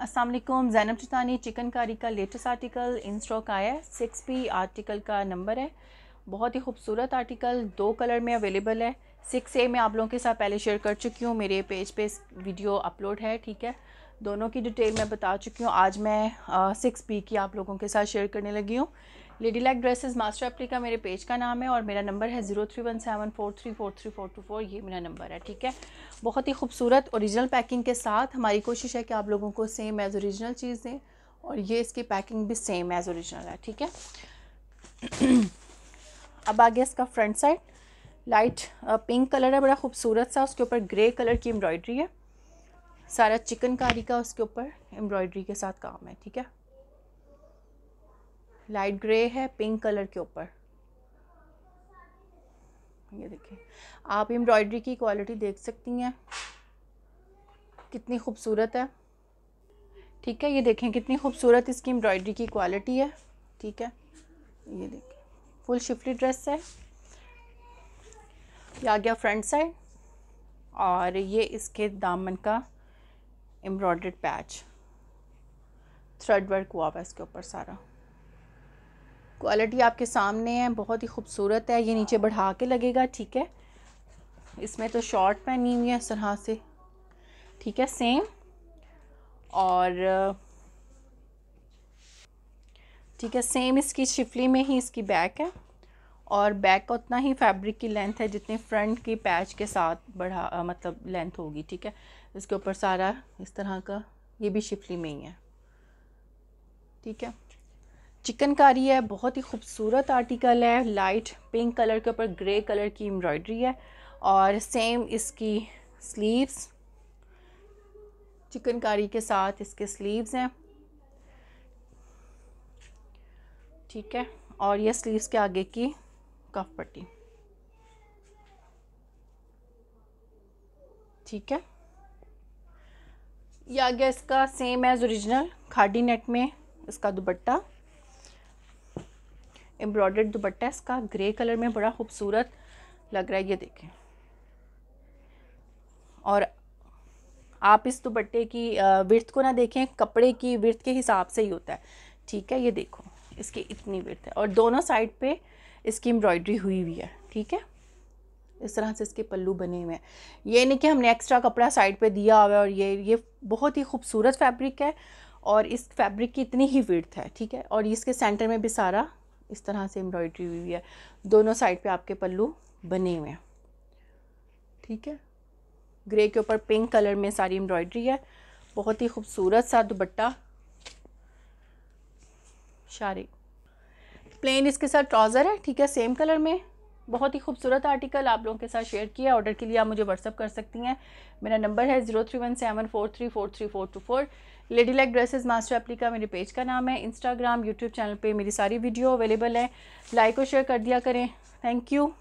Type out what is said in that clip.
असलम जैनब चितानी चिकनकारी का latest article in stock आया है सिक्स पी आर्टिकल का नंबर है बहुत ही खूबसूरत आर्टिकल दो कलर में अवेलेबल है सिक्स ए में आप लोगों के साथ पहले शेयर कर चुकी हूँ मेरे पेज पे वीडियो अपलोड है ठीक है दोनों की डिटेल मैं बता चुकी हूँ आज मैं सिक्स पी की आप लोगों के साथ शेयर करने लगी हूँ lady like dresses master applique मेरे पेज का नाम है और मेरा नंबर है zero three one seven four three four three four two four ये मेरा नंबर है ठीक है बहुत ही खूबसूरत ओरिजिनल पैकिंग के साथ हमारी कोशिश है कि आप लोगों को सेम एज़ ओरिजिनल चीज़ दें और ये इसकी पैकिंग भी सेम एज़ ओरिजिनल है ठीक है अब आ गया इसका front side light pink colour है बड़ा खूबसूरत सा उसके ऊपर ग्रे कलर की एम्ब्रॉयडरी है सारा चिकनकारी का उसके ऊपर एम्ब्रॉयडरी के साथ काम है ठीक है लाइट ग्रे है पिंक कलर के ऊपर ये देखिए आप एम्ब्रॉयडरी की क्वालिटी देख सकती हैं कितनी खूबसूरत है ठीक है ये देखें कितनी खूबसूरत इसकी एम्ब्रॉयडरी की क्वालिटी है ठीक है ये देखिए फुल शिफ्टी ड्रेस है ये आ गया फ्रंट साइड और ये इसके दामन का एम्ब्रॉयड पैच थ्रेड वर्क हुआ हुआ इसके ऊपर सारा क्वालिटी आपके सामने है बहुत ही खूबसूरत है ये नीचे बढ़ा के लगेगा ठीक है इसमें तो शॉर्ट पहनी हुई है इस तरह से ठीक है सेम और ठीक है सेम इसकी शिफली में ही इसकी बैक है और बैक का उतना ही फैब्रिक की लेंथ है जितनी फ्रंट की पैच के साथ बढ़ा मतलब लेंथ होगी ठीक है इसके ऊपर सारा इस तरह का ये भी शिफली में ही है ठीक है चिकनकारी है बहुत ही खूबसूरत आर्टिकल है लाइट पिंक कलर के ऊपर ग्रे कलर की एम्ब्रॉयडरी है और सेम इसकी स्लीव्स चिकनकारी के साथ इसके स्लीव्स हैं ठीक है और ये स्लीव्स के आगे की कफ पट्टी ठीक है या गया इसका same as original khadi net में इसका दुपट्टा एम्ब्रॉयडर्ड दुपट्टा इसका ग्रे कलर में बड़ा खूबसूरत लग रहा है ये देखें और आप इस दुपट्टे की विर्थ को ना देखें कपड़े की विर्थ के हिसाब से ही होता है ठीक है ये देखो इसकी इतनी विर्थ है और दोनों साइड पे इसकी एम्ब्रॉयडरी हुई हुई है ठीक है इस तरह से इसके पल्लू बने हुए हैं ये नहीं कि हमने एक्स्ट्रा कपड़ा साइड पे दिया हुआ है और ये ये बहुत ही खूबसूरत फैब्रिक है और इस फैब्रिक की इतनी ही विर्थ है ठीक है और इसके सेंटर में भी सारा इस तरह से एम्ब्रॉयडरी हुई हुई है दोनों साइड पर आपके पल्लू बने हुए हैं ठीक है ग्रे के ऊपर पिंक कलर में सारी एम्ब्रॉयडरी है बहुत ही खूबसूरत सा दुपट्टा शारी प्लेन इसके साथ ट्राउज़र है ठीक है सेम कलर में बहुत ही खूबसूरत आर्टिकल आप लोगों के साथ शेयर किया ऑर्डर के लिए आप मुझे व्हाट्सअप कर सकती हैं मेरा नंबर है zero three one seven four three four three four two four lady like dresses master applique मेरे पेज का नाम है इंस्टाग्राम यूट्यूब चैनल पे मेरी सारी वीडियो अवेलेबल है लाइक और शेयर कर दिया करें थैंक यू